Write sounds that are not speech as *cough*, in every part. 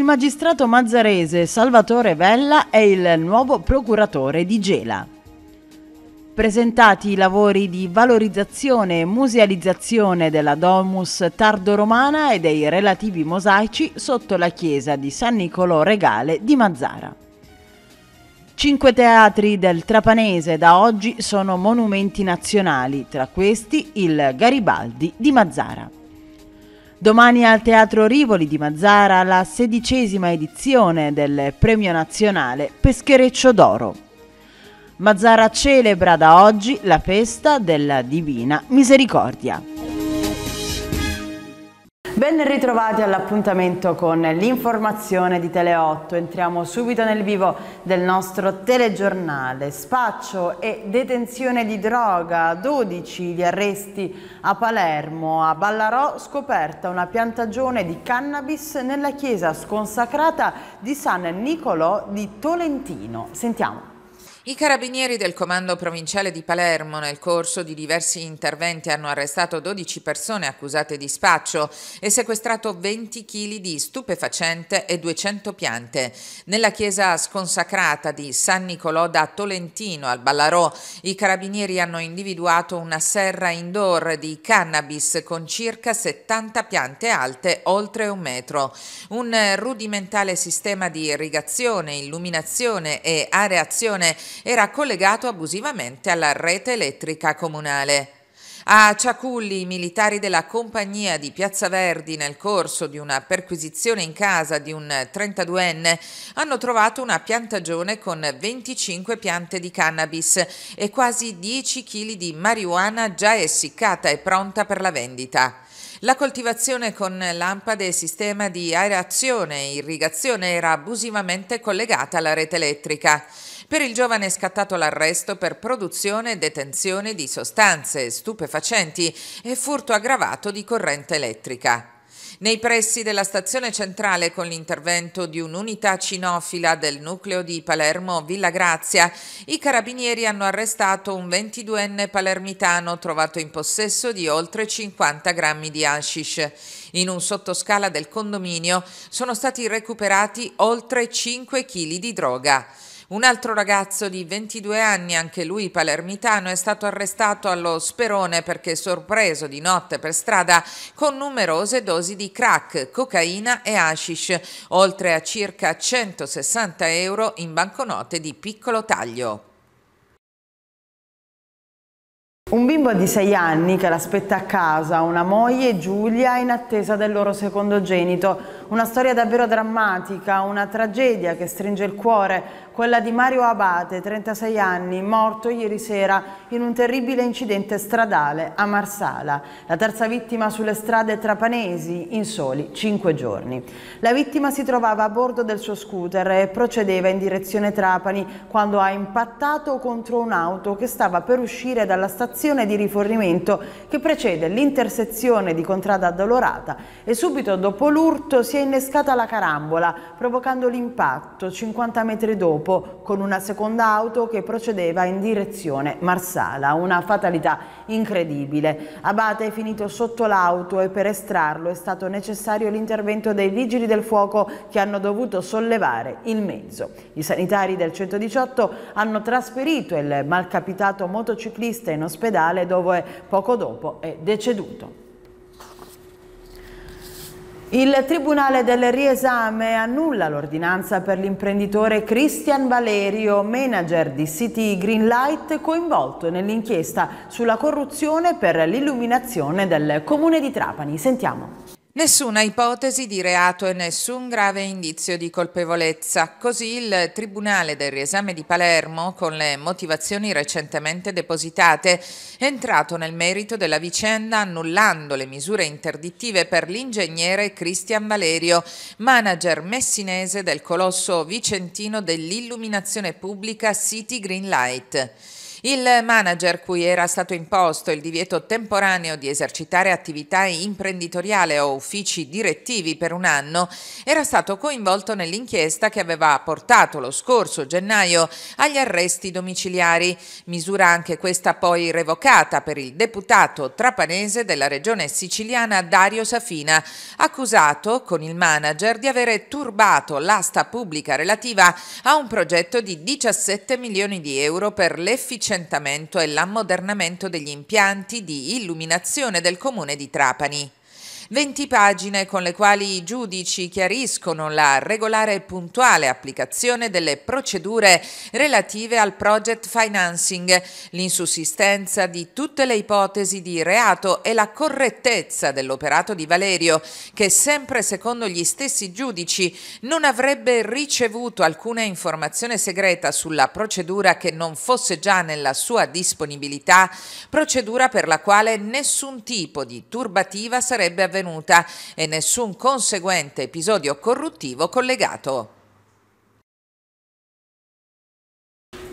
Il magistrato mazzarese Salvatore Vella è il nuovo procuratore di Gela. Presentati i lavori di valorizzazione e musealizzazione della Domus tardo-romana e dei relativi mosaici sotto la chiesa di San Nicolò Regale di Mazzara. Cinque teatri del Trapanese da oggi sono monumenti nazionali, tra questi il Garibaldi di Mazzara. Domani al Teatro Rivoli di Mazzara la sedicesima edizione del Premio Nazionale Peschereccio d'Oro. Mazzara celebra da oggi la festa della Divina Misericordia. Ben ritrovati all'appuntamento con l'informazione di Teleotto. Entriamo subito nel vivo del nostro telegiornale. Spaccio e detenzione di droga, 12 gli arresti a Palermo. A Ballarò scoperta una piantagione di cannabis nella chiesa sconsacrata di San Nicolò di Tolentino. Sentiamo. I carabinieri del comando provinciale di Palermo nel corso di diversi interventi hanno arrestato 12 persone accusate di spaccio e sequestrato 20 kg di stupefacente e 200 piante. Nella chiesa sconsacrata di San Nicolò da Tolentino al Ballarò i carabinieri hanno individuato una serra indoor di cannabis con circa 70 piante alte oltre un metro. Un rudimentale sistema di irrigazione, illuminazione e areazione era collegato abusivamente alla rete elettrica comunale. A Ciaculli i militari della compagnia di Piazza Verdi nel corso di una perquisizione in casa di un 32enne hanno trovato una piantagione con 25 piante di cannabis e quasi 10 kg di marijuana già essiccata e pronta per la vendita. La coltivazione con lampade e sistema di aerazione e irrigazione era abusivamente collegata alla rete elettrica. Per il giovane è scattato l'arresto per produzione e detenzione di sostanze stupefacenti e furto aggravato di corrente elettrica. Nei pressi della stazione centrale con l'intervento di un'unità cinofila del nucleo di Palermo Villa Grazia, i carabinieri hanno arrestato un 22enne palermitano trovato in possesso di oltre 50 grammi di hashish. In un sottoscala del condominio sono stati recuperati oltre 5 kg di droga. Un altro ragazzo di 22 anni, anche lui palermitano, è stato arrestato allo Sperone perché sorpreso di notte per strada con numerose dosi di crack, cocaina e hashish, oltre a circa 160 euro in banconote di piccolo taglio. Un bimbo di 6 anni che l'aspetta a casa, una moglie, Giulia, in attesa del loro secondogenito. Una storia davvero drammatica, una tragedia che stringe il cuore, quella di Mario Abate, 36 anni, morto ieri sera in un terribile incidente stradale a Marsala, la terza vittima sulle strade trapanesi in soli 5 giorni. La vittima si trovava a bordo del suo scooter e procedeva in direzione Trapani quando ha impattato contro un'auto che stava per uscire dalla stazione di rifornimento che precede l'intersezione di Contrada Addolorata e subito dopo l'urto si è innescata la carambola provocando l'impatto 50 metri dopo colpo con una seconda auto che procedeva in direzione Marsala. Una fatalità incredibile. Abate è finito sotto l'auto e per estrarlo è stato necessario l'intervento dei vigili del fuoco che hanno dovuto sollevare il mezzo. I sanitari del 118 hanno trasferito il malcapitato motociclista in ospedale dove poco dopo è deceduto. Il Tribunale del Riesame annulla l'ordinanza per l'imprenditore Cristian Valerio, manager di City Greenlight, coinvolto nell'inchiesta sulla corruzione per l'illuminazione del comune di Trapani. Sentiamo. Nessuna ipotesi di reato e nessun grave indizio di colpevolezza. Così il Tribunale del Riesame di Palermo, con le motivazioni recentemente depositate, è entrato nel merito della vicenda annullando le misure interdittive per l'ingegnere Cristian Valerio, manager messinese del colosso vicentino dell'illuminazione pubblica City Greenlight. Il manager cui era stato imposto il divieto temporaneo di esercitare attività imprenditoriale o uffici direttivi per un anno era stato coinvolto nell'inchiesta che aveva portato lo scorso gennaio agli arresti domiciliari, misura anche questa poi revocata per il deputato trapanese della regione siciliana Dario Safina, accusato con il manager di avere turbato l'asta pubblica relativa a un progetto di 17 milioni di euro per l'efficienza l'efficientamento e l'ammodernamento degli impianti di illuminazione del comune di Trapani. 20 pagine con le quali i giudici chiariscono la regolare e puntuale applicazione delle procedure relative al project financing, l'insussistenza di tutte le ipotesi di reato e la correttezza dell'operato di Valerio, che sempre secondo gli stessi giudici non avrebbe ricevuto alcuna informazione segreta sulla procedura che non fosse già nella sua disponibilità, procedura per la quale nessun tipo di turbativa sarebbe avvenuta avvenuta e nessun conseguente episodio corruttivo collegato.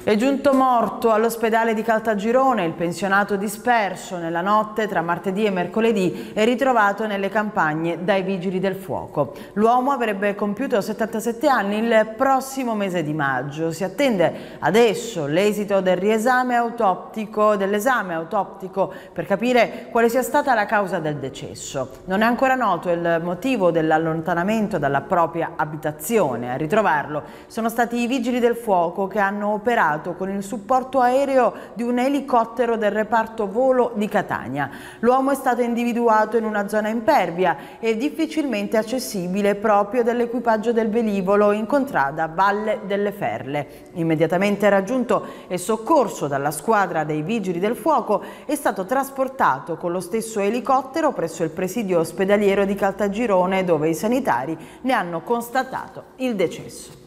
È giunto morto all'ospedale di Caltagirone il pensionato disperso nella notte tra martedì e mercoledì e ritrovato nelle campagne dai vigili del fuoco. L'uomo avrebbe compiuto 77 anni il prossimo mese di maggio. Si attende adesso l'esito del riesame autoptico, dell'esame autoptico per capire quale sia stata la causa del decesso. Non è ancora noto il motivo dell'allontanamento dalla propria abitazione. A ritrovarlo sono stati i vigili del fuoco che hanno operato volato con il supporto aereo di un elicottero del reparto volo di Catania. L'uomo è stato individuato in una zona impervia e difficilmente accessibile proprio dall'equipaggio del velivolo in contrada Valle delle Ferle. Immediatamente raggiunto e soccorso dalla squadra dei Vigili del Fuoco è stato trasportato con lo stesso elicottero presso il presidio ospedaliero di Caltagirone dove i sanitari ne hanno constatato il decesso.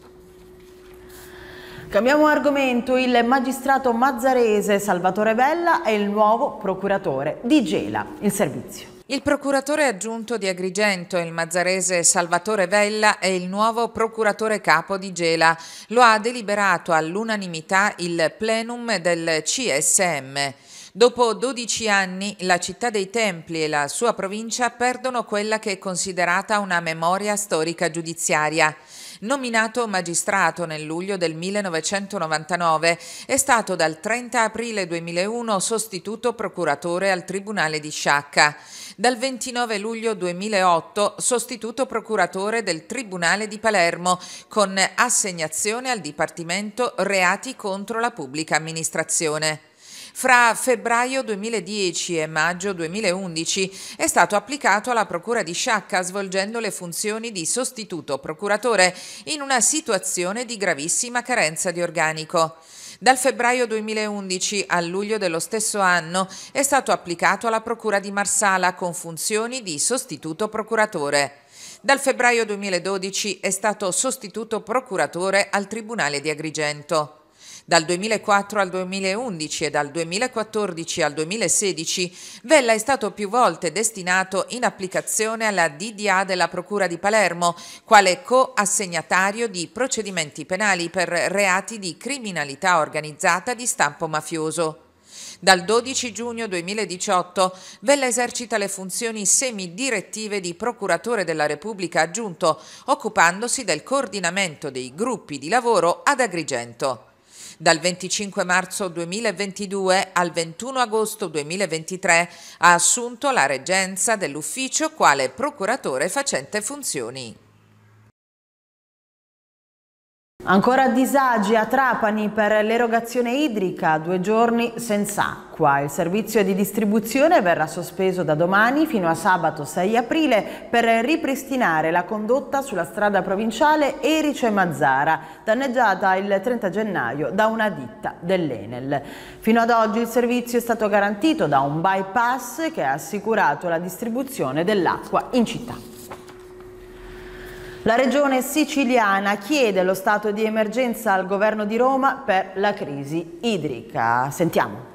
Cambiamo argomento, il magistrato mazzarese Salvatore Bella è il nuovo procuratore di Gela, il servizio. Il procuratore aggiunto di Agrigento, il mazzarese Salvatore Vella, è il nuovo procuratore capo di Gela. Lo ha deliberato all'unanimità il plenum del CSM. Dopo 12 anni la città dei Templi e la sua provincia perdono quella che è considerata una memoria storica giudiziaria. Nominato magistrato nel luglio del 1999, è stato dal 30 aprile 2001 sostituto procuratore al Tribunale di Sciacca. Dal 29 luglio 2008 sostituto procuratore del Tribunale di Palermo con assegnazione al Dipartimento Reati contro la pubblica amministrazione. Fra febbraio 2010 e maggio 2011 è stato applicato alla Procura di Sciacca svolgendo le funzioni di sostituto procuratore in una situazione di gravissima carenza di organico. Dal febbraio 2011 a luglio dello stesso anno è stato applicato alla Procura di Marsala con funzioni di sostituto procuratore. Dal febbraio 2012 è stato sostituto procuratore al Tribunale di Agrigento. Dal 2004 al 2011 e dal 2014 al 2016 Vella è stato più volte destinato in applicazione alla DDA della Procura di Palermo, quale co-assegnatario di procedimenti penali per reati di criminalità organizzata di stampo mafioso. Dal 12 giugno 2018 Vella esercita le funzioni semidirettive di procuratore della Repubblica aggiunto, occupandosi del coordinamento dei gruppi di lavoro ad Agrigento. Dal 25 marzo 2022 al 21 agosto 2023 ha assunto la reggenza dell'ufficio quale procuratore facente funzioni. Ancora disagi a Trapani per l'erogazione idrica, due giorni senza acqua. Il servizio di distribuzione verrà sospeso da domani fino a sabato 6 aprile per ripristinare la condotta sulla strada provinciale Erice-Mazzara, danneggiata il 30 gennaio da una ditta dell'Enel. Fino ad oggi il servizio è stato garantito da un bypass che ha assicurato la distribuzione dell'acqua in città. La regione siciliana chiede lo stato di emergenza al governo di Roma per la crisi idrica. Sentiamo.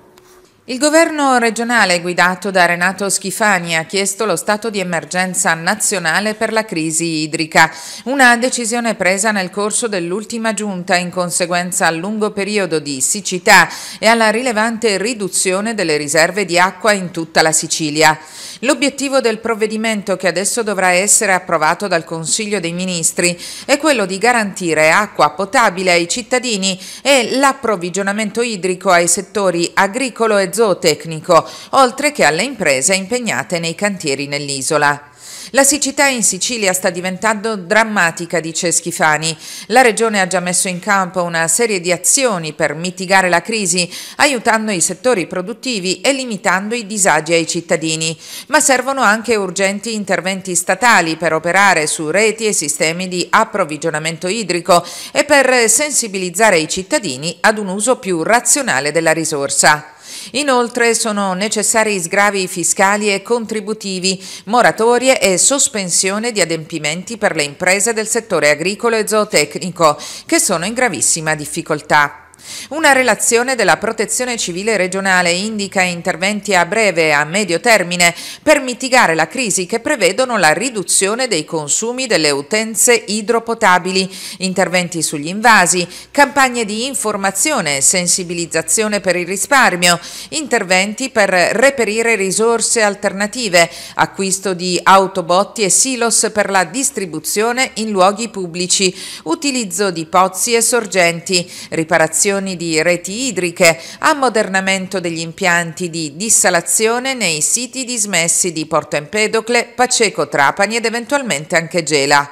Il governo regionale guidato da Renato Schifani ha chiesto lo stato di emergenza nazionale per la crisi idrica, una decisione presa nel corso dell'ultima giunta in conseguenza al lungo periodo di siccità e alla rilevante riduzione delle riserve di acqua in tutta la Sicilia. L'obiettivo del provvedimento che adesso dovrà essere approvato dal Consiglio dei Ministri è quello di garantire acqua potabile ai cittadini e l'approvvigionamento idrico ai settori agricolo e zootecnico, oltre che alle imprese impegnate nei cantieri nell'isola. La siccità in Sicilia sta diventando drammatica, dice Schifani. La regione ha già messo in campo una serie di azioni per mitigare la crisi, aiutando i settori produttivi e limitando i disagi ai cittadini. Ma servono anche urgenti interventi statali per operare su reti e sistemi di approvvigionamento idrico e per sensibilizzare i cittadini ad un uso più razionale della risorsa. Inoltre sono necessari sgravi fiscali e contributivi, moratorie e sospensione di adempimenti per le imprese del settore agricolo e zootecnico che sono in gravissima difficoltà. Una relazione della Protezione Civile regionale indica interventi a breve e a medio termine per mitigare la crisi che prevedono la riduzione dei consumi delle utenze idropotabili, interventi sugli invasi, campagne di informazione e sensibilizzazione per il risparmio, interventi per reperire risorse alternative, acquisto di autobotti e silos per la distribuzione in luoghi pubblici, utilizzo di pozzi e sorgenti, riparazione installazioni di reti idriche, ammodernamento degli impianti di dissalazione nei siti dismessi di Porto Empedocle, Paceco Trapani ed eventualmente anche Gela.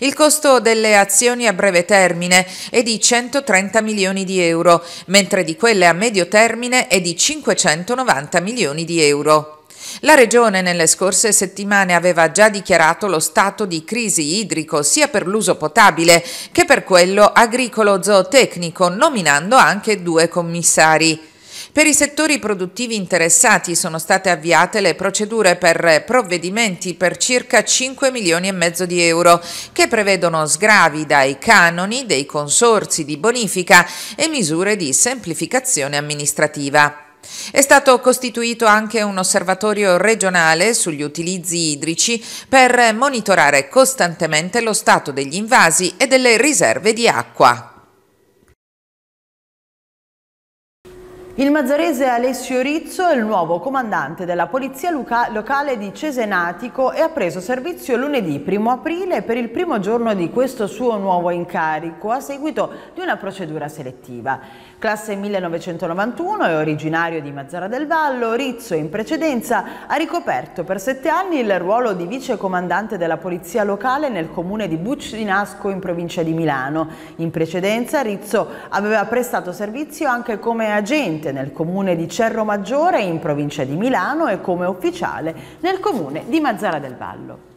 Il costo delle azioni a breve termine è di 130 milioni di euro, mentre di quelle a medio termine è di 590 milioni di euro. La Regione nelle scorse settimane aveva già dichiarato lo stato di crisi idrico sia per l'uso potabile che per quello agricolo zootecnico, nominando anche due commissari. Per i settori produttivi interessati sono state avviate le procedure per provvedimenti per circa 5 milioni e mezzo di euro che prevedono sgravi dai canoni dei consorzi di bonifica e misure di semplificazione amministrativa. È stato costituito anche un osservatorio regionale sugli utilizzi idrici per monitorare costantemente lo stato degli invasi e delle riserve di acqua. Il mazzarese Alessio Rizzo è il nuovo comandante della Polizia Locale di Cesenatico e ha preso servizio lunedì 1 aprile per il primo giorno di questo suo nuovo incarico a seguito di una procedura selettiva. Classe 1991 e originario di Mazzara del Vallo, Rizzo in precedenza ha ricoperto per sette anni il ruolo di vicecomandante della Polizia Locale nel comune di Buccinasco in provincia di Milano. In precedenza Rizzo aveva prestato servizio anche come agente docente nel comune di Cerro Maggiore in provincia di Milano e come ufficiale nel comune di Mazzara del Vallo.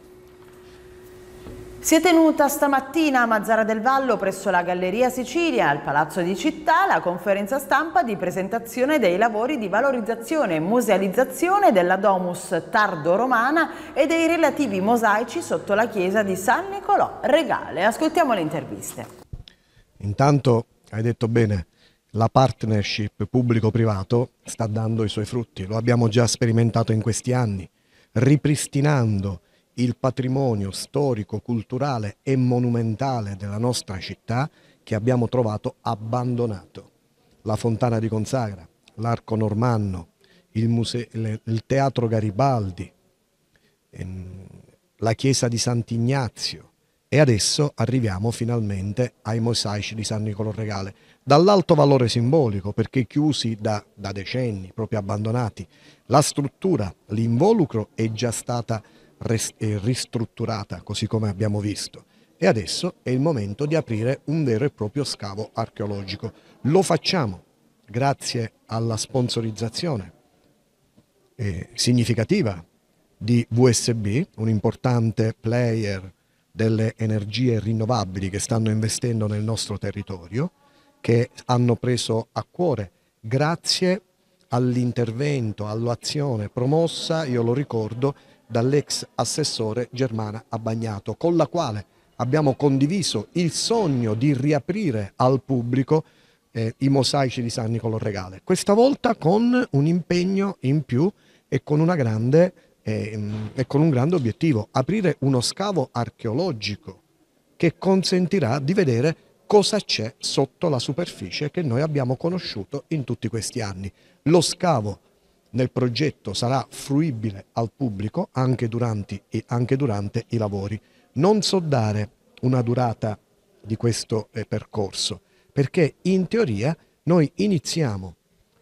Si è tenuta stamattina a Mazzara del Vallo presso la Galleria Sicilia al Palazzo di Città la conferenza stampa di presentazione dei lavori di valorizzazione e musealizzazione della Domus tardo-romana e dei relativi mosaici sotto la chiesa di San Nicolò Regale. Ascoltiamo le interviste. Intanto, hai detto bene, la partnership pubblico-privato sta dando i suoi frutti, lo abbiamo già sperimentato in questi anni, ripristinando il patrimonio storico, culturale e monumentale della nostra città che abbiamo trovato abbandonato. La fontana di Consagra, l'arco normanno, il, il teatro Garibaldi, ehm, la chiesa di Sant'Ignazio e adesso arriviamo finalmente ai mosaici di San Nicolo Regale dall'alto valore simbolico, perché chiusi da, da decenni, proprio abbandonati. La struttura, l'involucro è già stata eh, ristrutturata, così come abbiamo visto. E adesso è il momento di aprire un vero e proprio scavo archeologico. Lo facciamo grazie alla sponsorizzazione eh, significativa di VSB, un importante player delle energie rinnovabili che stanno investendo nel nostro territorio, che hanno preso a cuore grazie all'intervento, all'azione promossa, io lo ricordo, dall'ex assessore Germana Abbagnato, con la quale abbiamo condiviso il sogno di riaprire al pubblico eh, i mosaici di San Nicolò Regale, questa volta con un impegno in più e con, grande, eh, e con un grande obiettivo, aprire uno scavo archeologico che consentirà di vedere cosa c'è sotto la superficie che noi abbiamo conosciuto in tutti questi anni. Lo scavo nel progetto sarà fruibile al pubblico anche durante, anche durante i lavori. Non so dare una durata di questo eh, percorso, perché in teoria noi iniziamo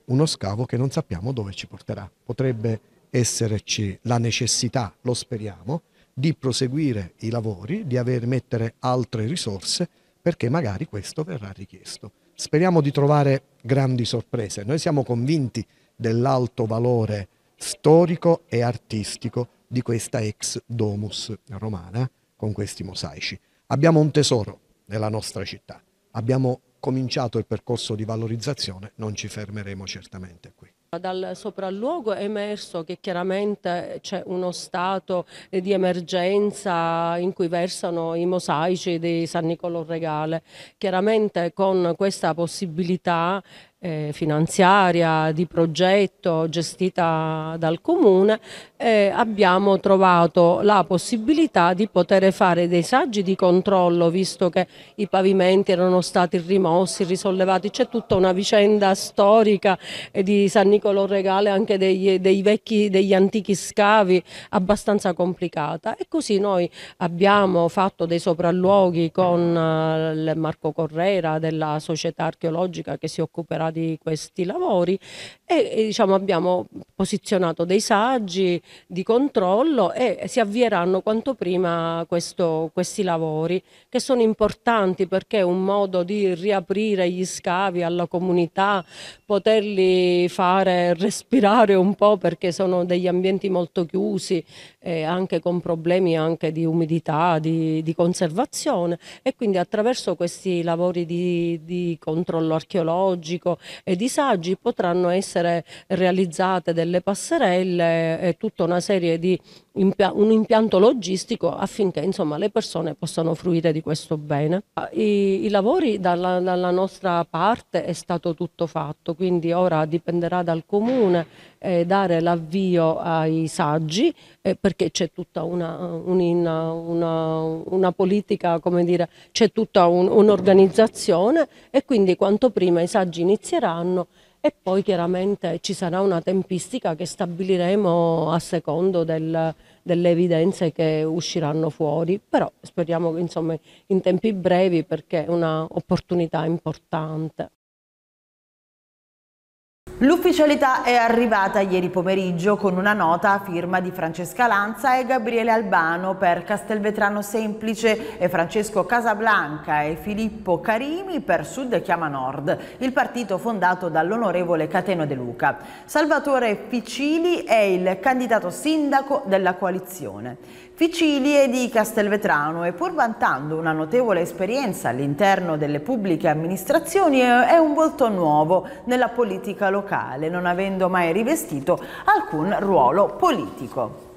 uno scavo che non sappiamo dove ci porterà. Potrebbe esserci la necessità, lo speriamo, di proseguire i lavori, di aver, mettere altre risorse, perché magari questo verrà richiesto. Speriamo di trovare grandi sorprese. Noi siamo convinti dell'alto valore storico e artistico di questa ex domus romana con questi mosaici. Abbiamo un tesoro nella nostra città, abbiamo cominciato il percorso di valorizzazione, non ci fermeremo certamente qui. Dal sopralluogo è emerso che chiaramente c'è uno stato di emergenza in cui versano i mosaici di San Niccolò Regale. Chiaramente con questa possibilità eh, finanziaria, di progetto gestita dal comune, eh, abbiamo trovato la possibilità di poter fare dei saggi di controllo, visto che i pavimenti erano stati rimossi, risollevati, c'è tutta una vicenda storica eh, di San Nicolò Regale, anche degli, dei vecchi, degli antichi scavi, abbastanza complicata. E così noi abbiamo fatto dei sopralluoghi con eh, Marco Correra della società archeologica che si occuperà di questi lavori e, e diciamo, abbiamo posizionato dei saggi di controllo e si avvieranno quanto prima questo, questi lavori che sono importanti perché è un modo di riaprire gli scavi alla comunità, poterli fare respirare un po' perché sono degli ambienti molto chiusi, eh, anche con problemi anche di umidità, di, di, conservazione e quindi attraverso questi lavori di, di controllo archeologico e di saggi potranno essere realizzate delle passerelle e tutta una serie di un impianto logistico affinché insomma, le persone possano fruire di questo bene. Ah, I, i lavori dalla, dalla, nostra parte è stato tutto fatto, quindi ora dipenderà dal comune eh, dare l'avvio ai saggi eh, perché c'è tutta una, una, una, una politica, c'è tutta un'organizzazione un e quindi quanto prima i saggi inizieranno e poi chiaramente ci sarà una tempistica che stabiliremo a secondo del, delle evidenze che usciranno fuori, però speriamo insomma, in tempi brevi perché è un'opportunità importante. L'ufficialità è arrivata ieri pomeriggio con una nota a firma di Francesca Lanza e Gabriele Albano per Castelvetrano Semplice e Francesco Casablanca e Filippo Carimi per Sud Chiama Nord, il partito fondato dall'onorevole Cateno De Luca. Salvatore Ficili è il candidato sindaco della coalizione. Ficili è di Castelvetrano e pur vantando una notevole esperienza all'interno delle pubbliche amministrazioni è un volto nuovo nella politica locale locale, non avendo mai rivestito alcun ruolo politico.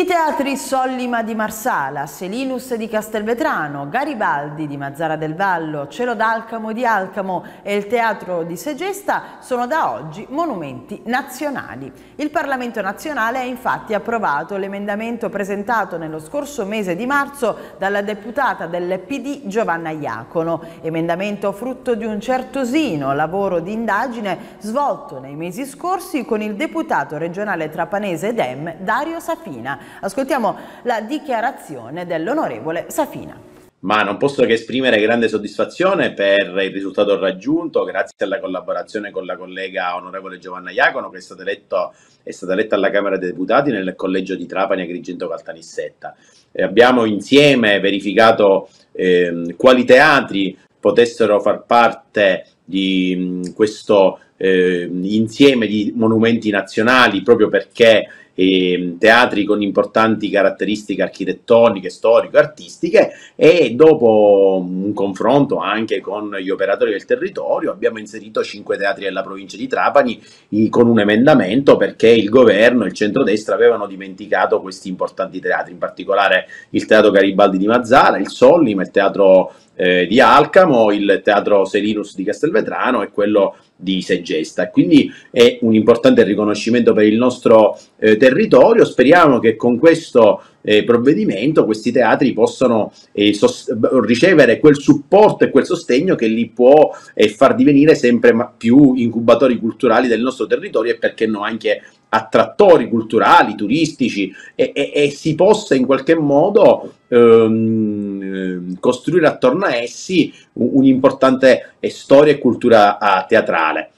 I teatri Sollima di Marsala, Selinus di Castelvetrano, Garibaldi di Mazzara del Vallo, Cielo d'Alcamo di Alcamo e il Teatro di Segesta sono da oggi monumenti nazionali. Il Parlamento nazionale ha infatti approvato l'emendamento presentato nello scorso mese di marzo dalla deputata del PD Giovanna Iacono, emendamento frutto di un certosino lavoro di indagine svolto nei mesi scorsi con il deputato regionale trapanese Dem Dario Safina Ascoltiamo la dichiarazione dell'onorevole Safina ma non posso che esprimere grande soddisfazione per il risultato raggiunto grazie alla collaborazione con la collega onorevole Giovanna Iacono che è stata, eletto, è stata eletta alla Camera dei Deputati nel collegio di Trapani Agrigento Caltanissetta. E abbiamo insieme verificato eh, quali teatri potessero far parte di mh, mm, questo eh, insieme di monumenti nazionali proprio perché eh, teatri con importanti caratteristiche architettoniche, storiche, artistiche e dopo mm, un confronto anche con gli operatori del territorio abbiamo inserito cinque teatri della provincia di Trapani con un emendamento perché il governo e il centrodestra avevano dimenticato questi importanti teatri, in particolare il Teatro Garibaldi di Mazzara, il Sollima, il Teatro eh, di Alcamo, il teatro Serinus di Castelvetrano e quello di Segesta. Quindi è un importante riconoscimento per il nostro eh, territorio. Speriamo che con questo eh, provvedimento questi teatri possano eh, ricevere quel supporto e quel sostegno che li può eh, far divenire sempre più incubatori culturali del nostro territorio e perché no anche attrattori culturali, turistici e, e, e, si possa in qualche modo ehm, ehm costruire attorno a essi un'importante storia e cultura ah, teatrale.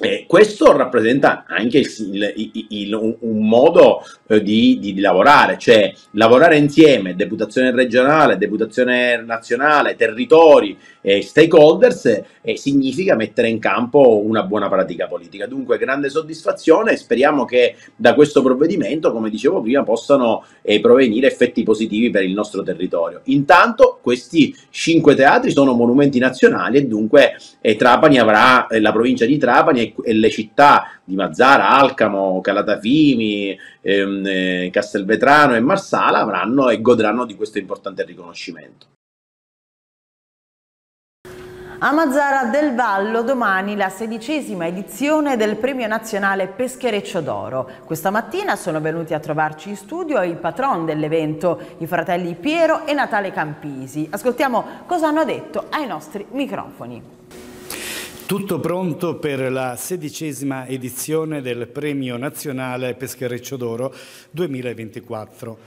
Eh, questo rappresenta anche il, il, il, un, modo eh, di, di, lavorare, cioè lavorare insieme, deputazione regionale, deputazione nazionale, territori, eh, stakeholders, significa mettere in campo una buona pratica politica. Dunque grande soddisfazione speriamo che da questo provvedimento, come dicevo prima, possano eh, provenire effetti positivi per il nostro territorio. Intanto questi cinque teatri sono monumenti nazionali e dunque eh, Trapani avrà, la provincia di Trapani e, le città di Mazzara, Alcamo, Calatafimi, ehm, eh, Castelvetrano e Marsala avranno e godranno di questo importante riconoscimento. A Mazzara del Vallo domani la sedicesima edizione del Premio Nazionale Peschereccio d'Oro. Questa mattina sono venuti a trovarci in studio il patron dell'evento, i fratelli Piero e Natale Campisi. Ascoltiamo cosa hanno detto ai nostri microfoni. Tutto pronto per la sedicesima edizione del Premio Nazionale Peschereccio d'Oro 2024.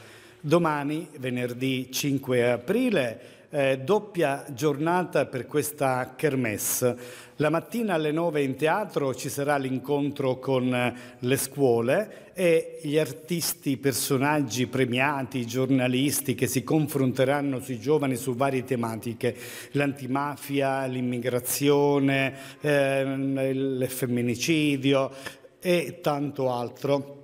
Domani, venerdì 5 aprile, eh, doppia giornata per questa kermesse. La mattina alle 9 in teatro ci sarà l'incontro con eh, le scuole e gli artisti, personaggi premiati, giornalisti che si confronteranno sui giovani su varie tematiche, l'antimafia, l'immigrazione, ehm, il femminicidio e tanto altro.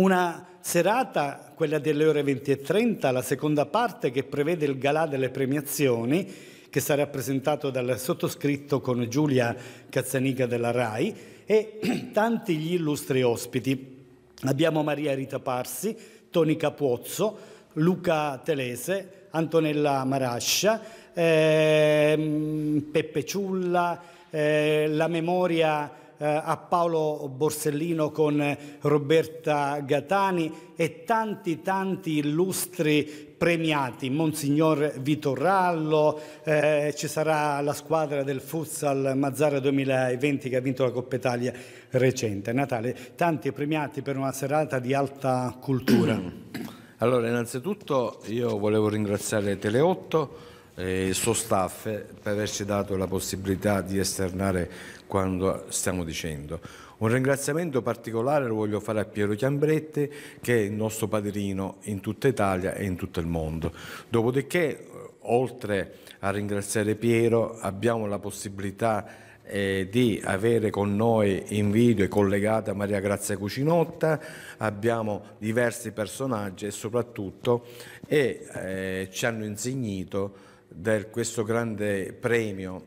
Una serata, quella delle ore 20.30, la seconda parte che prevede il galà delle premiazioni, che sarà presentato dal sottoscritto con Giulia Cazzaniga della RAI e *clears throat* tanti gli illustri ospiti. Abbiamo Maria Rita Parsi, Toni Capuozzo, Luca Telese, Antonella Marascia, eh, Peppe Ciulla, eh, la memoria eh, a Paolo Borsellino con Roberta Gatani e tanti tanti illustri premiati, Monsignor Vitorrallo, eh, ci sarà la squadra del Futsal Mazzara 2020 che ha vinto la Coppa Italia recente. Natale, tanti premiati per una serata di alta cultura. *clears throat* Allora, innanzitutto io volevo ringraziare Teleotto e il suo staff per averci dato la possibilità di esternare quanto stiamo dicendo. Un ringraziamento particolare lo voglio fare a Piero Chiambretti che è il nostro padrino in tutta Italia e in tutto il mondo. Dopodiché, oltre a ringraziare Piero, abbiamo la possibilità eh, di avere con noi in video e collegata Maria Grazia Cucinotta, abbiamo diversi personaggi e soprattutto e, eh, ci hanno insegnato di questo grande premio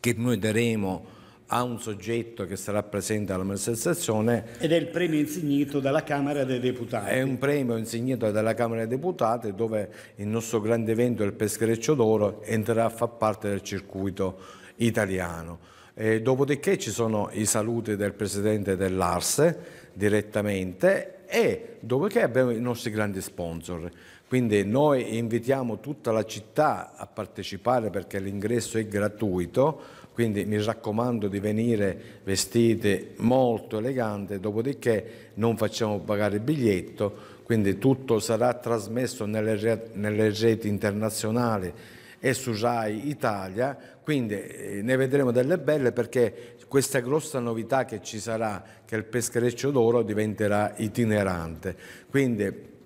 che noi daremo a un soggetto che sarà presente alla manifestazione. Ed è il premio insignito dalla Camera dei Deputati. È un premio insignito dalla Camera dei Deputati dove il nostro grande evento, il Peschereccio d'Oro, entrerà a far parte del circuito italiano. E dopodiché ci sono i saluti del Presidente dell'Arse direttamente e dopodiché abbiamo i nostri grandi sponsor. Quindi noi invitiamo tutta la città a partecipare perché l'ingresso è gratuito, quindi mi raccomando di venire vestite molto elegante, dopodiché non facciamo pagare il biglietto, quindi tutto sarà trasmesso nelle, nelle reti internazionali e su RAI Italia, quindi eh, ne vedremo delle belle perché questa grossa novità che ci sarà, che il peschereccio d'oro diventerà itinerante. Quindi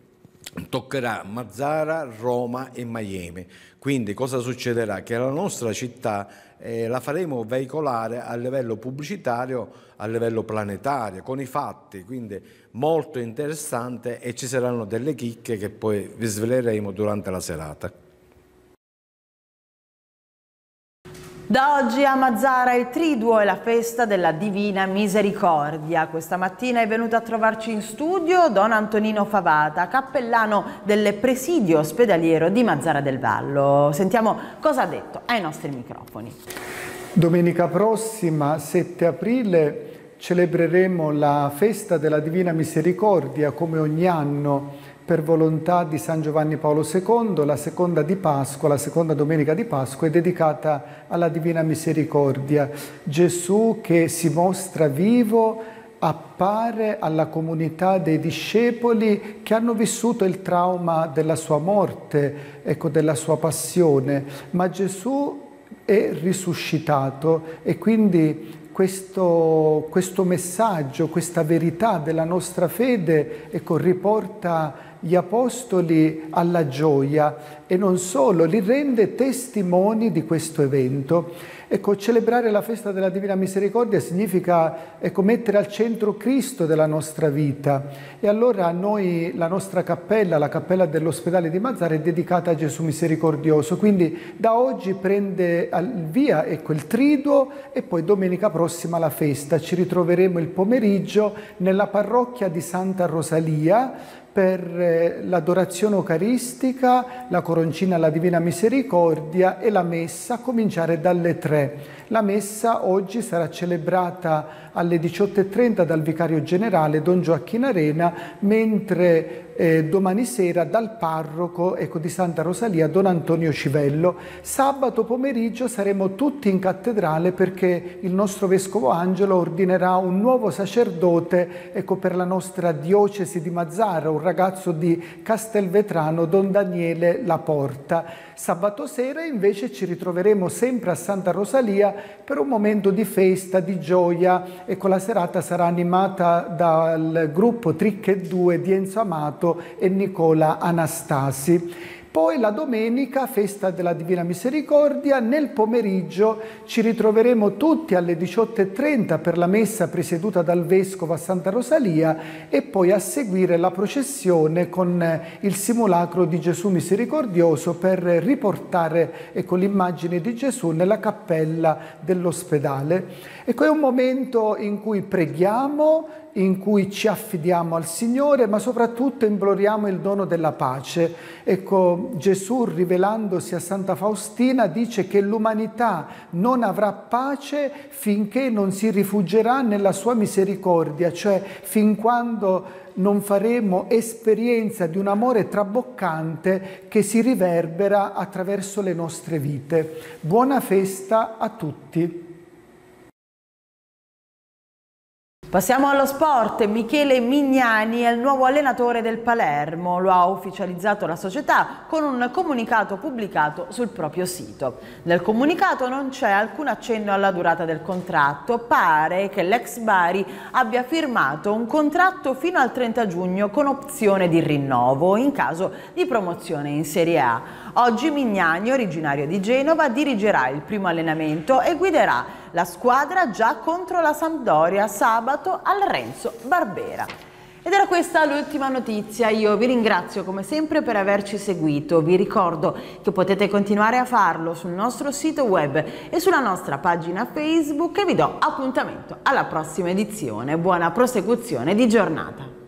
toccherà Mazzara, Roma e Miami. Quindi cosa succederà? Che la nostra città eh, la faremo veicolare a livello pubblicitario, a livello planetario, con i fatti, quindi molto interessante e ci saranno delle chicche che poi vi sveleremo durante la serata. Da oggi a Mazzara il Triduo è la festa della Divina Misericordia. Questa mattina è venuto a trovarci in studio Don Antonino Favata, cappellano del presidio ospedaliero di Mazzara del Vallo. Sentiamo cosa ha detto ai nostri microfoni. Domenica prossima, 7 aprile, celebreremo la festa della Divina Misericordia come ogni anno per volontà di San Giovanni Paolo II, la seconda di Pasqua, la seconda domenica di Pasqua è dedicata alla Divina Misericordia. Gesù che si mostra vivo appare alla comunità dei discepoli che hanno vissuto il trauma della sua morte, ecco, della sua passione, ma Gesù è risuscitato e quindi questo, questo messaggio, questa verità della nostra fede, ecco, riporta gli apostoli alla gioia e non solo, li rende testimoni di questo evento. Ecco, celebrare la festa della Divina Misericordia significa ecco, mettere al centro Cristo della nostra vita. E allora noi, la nostra cappella, la cappella dell'ospedale di Mazzara, è dedicata a Gesù Misericordioso. Quindi da oggi prende via ecco, il triduo e poi domenica prossima la festa. Ci ritroveremo il pomeriggio nella parrocchia di Santa Rosalia per eh, l'adorazione eucaristica, la coroncina alla Divina Misericordia e la messa, a cominciare dalle 3. La messa oggi sarà celebrata alle 18.30 dal vicario generale Don Gioacchino Arena, mentre eh, domani sera dal parroco ecco, di Santa Rosalia, Don Antonio Civello. Sabato pomeriggio saremo tutti in cattedrale perché il nostro Vescovo Angelo ordinerà un nuovo sacerdote ecco, per la nostra diocesi di Mazzara, un ragazzo di Castelvetrano, Don Daniele Laporta. Sabato sera invece ci ritroveremo sempre a Santa Rosalia per un momento di festa, di gioia. Ecco, la serata sarà animata dal gruppo Trick 2 di Enzo Amato e Nicola Anastasi. Poi la domenica, festa della Divina Misericordia, nel pomeriggio ci ritroveremo tutti alle 18.30 per la messa presieduta dal Vescovo a Santa Rosalia e poi a seguire la processione con il simulacro di Gesù Misericordioso per riportare ecco, l'immagine di Gesù nella cappella dell'ospedale. Ecco, è un momento in cui preghiamo, in cui ci affidiamo al Signore, ma soprattutto imploriamo il dono della pace. Ecco, Gesù, rivelandosi a Santa Faustina, dice che l'umanità non avrà pace finché non si rifuggerà nella sua misericordia, cioè fin quando non faremo esperienza di un amore traboccante che si riverbera attraverso le nostre vite. Buona festa a tutti! Passiamo allo sport. Michele Mignani è il nuovo allenatore del Palermo. Lo ha ufficializzato la società con un comunicato pubblicato sul proprio sito. Nel comunicato non c'è alcun accenno alla durata del contratto. Pare che l'ex Bari abbia firmato un contratto fino al 30 giugno con opzione di rinnovo in caso di promozione in Serie A. Oggi Mignani, originario di Genova, dirigerà il primo allenamento e guiderà la squadra già contro la Sampdoria sabato al Renzo Barbera. Ed era questa l'ultima notizia, io vi ringrazio come sempre per averci seguito, vi ricordo che potete continuare a farlo sul nostro sito web e sulla nostra pagina Facebook e vi do appuntamento alla prossima edizione, buona prosecuzione di giornata.